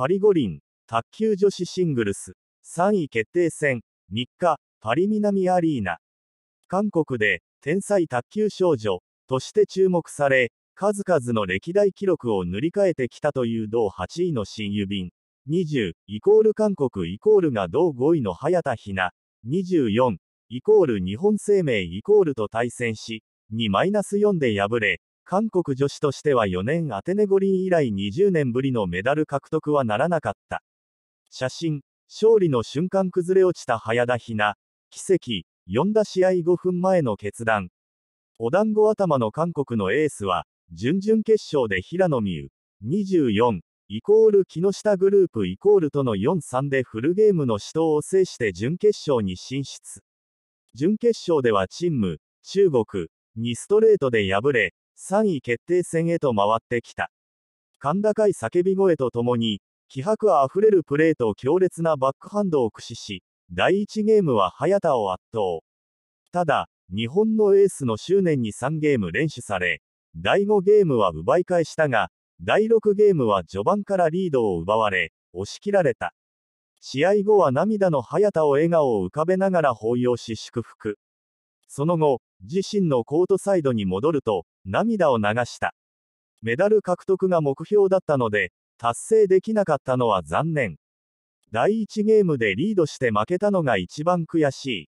パリ五輪、卓球女子シングルス、3位決定戦、3日、パリ南アリーナ。韓国で、天才卓球少女、として注目され、数々の歴代記録を塗り替えてきたという同8位の新郵便。20、イコール韓国イコールが同5位の早田ひな。24、イコール日本生命イコールと対戦し、2-4で敗れ、韓国女子としては4年アテネ五輪以来20年ぶりのメダル獲得はならなかった。写真、勝利の瞬間崩れ落ちた早田ひな、奇跡、4打試合5分前の決断。お団子頭の韓国のエースは、準々決勝で平野美宇、24、イコール木下グループイコールとの4-3でフルゲームの死闘を制して準決勝に進出。準決勝ではチンム、中国、にストレートで敗れ、3位決定戦へと回ってきた。甲高い叫び声とともに、気迫あふれるプレーと強烈なバックハンドを駆使し、第1ゲームは早田を圧倒。ただ、日本のエースの執念に3ゲーム連取され、第5ゲームは奪い返したが、第6ゲームは序盤からリードを奪われ、押し切られた。試合後は涙の早田を笑顔を浮かべながら抱擁し祝福。その後、自身のコートサイドに戻ると、涙を流した。メダル獲得が目標だったので、達成できなかったのは残念。第1ゲームでリードして負けたのが一番悔しい。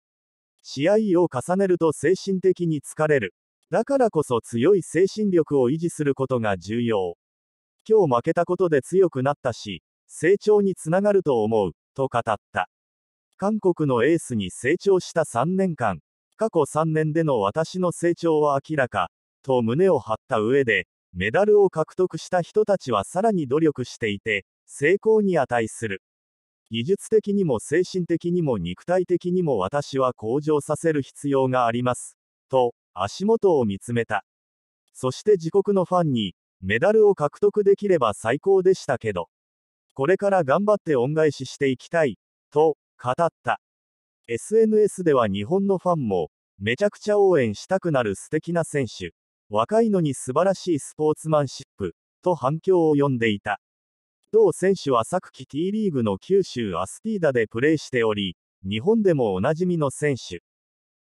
試合を重ねると精神的に疲れる。だからこそ強い精神力を維持することが重要。今日負けたことで強くなったし、成長につながると思う、と語った。韓国のエースに成長した3年間、過去3年での私の成長は明らか、と胸を張った上で、メダルを獲得した人たちはさらに努力していて、成功に値する。技術的にも精神的にも肉体的にも私は向上させる必要があります。と、足元を見つめた。そして自国のファンに、メダルを獲得できれば最高でしたけど、これから頑張って恩返ししていきたい、と、語った。SNS では日本のファンも、めちゃくちゃ応援したくなる素敵な選手。若いのに素晴らしいスポーツマンシップ、と反響を呼んでいた。同選手は昨季 T リーグの九州アスティーダでプレーしており、日本でもおなじみの選手。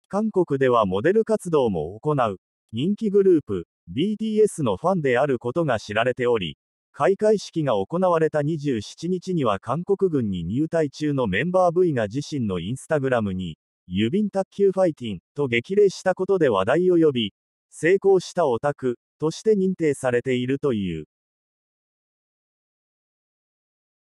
韓国ではモデル活動も行う、人気グループ、BTS のファンであることが知られており、開会式が行われた27日には韓国軍に入隊中のメンバー V が自身のインスタグラムに、郵便卓球ファイティンと激励したことで話題を呼び、成功したオタクとして認定されているという。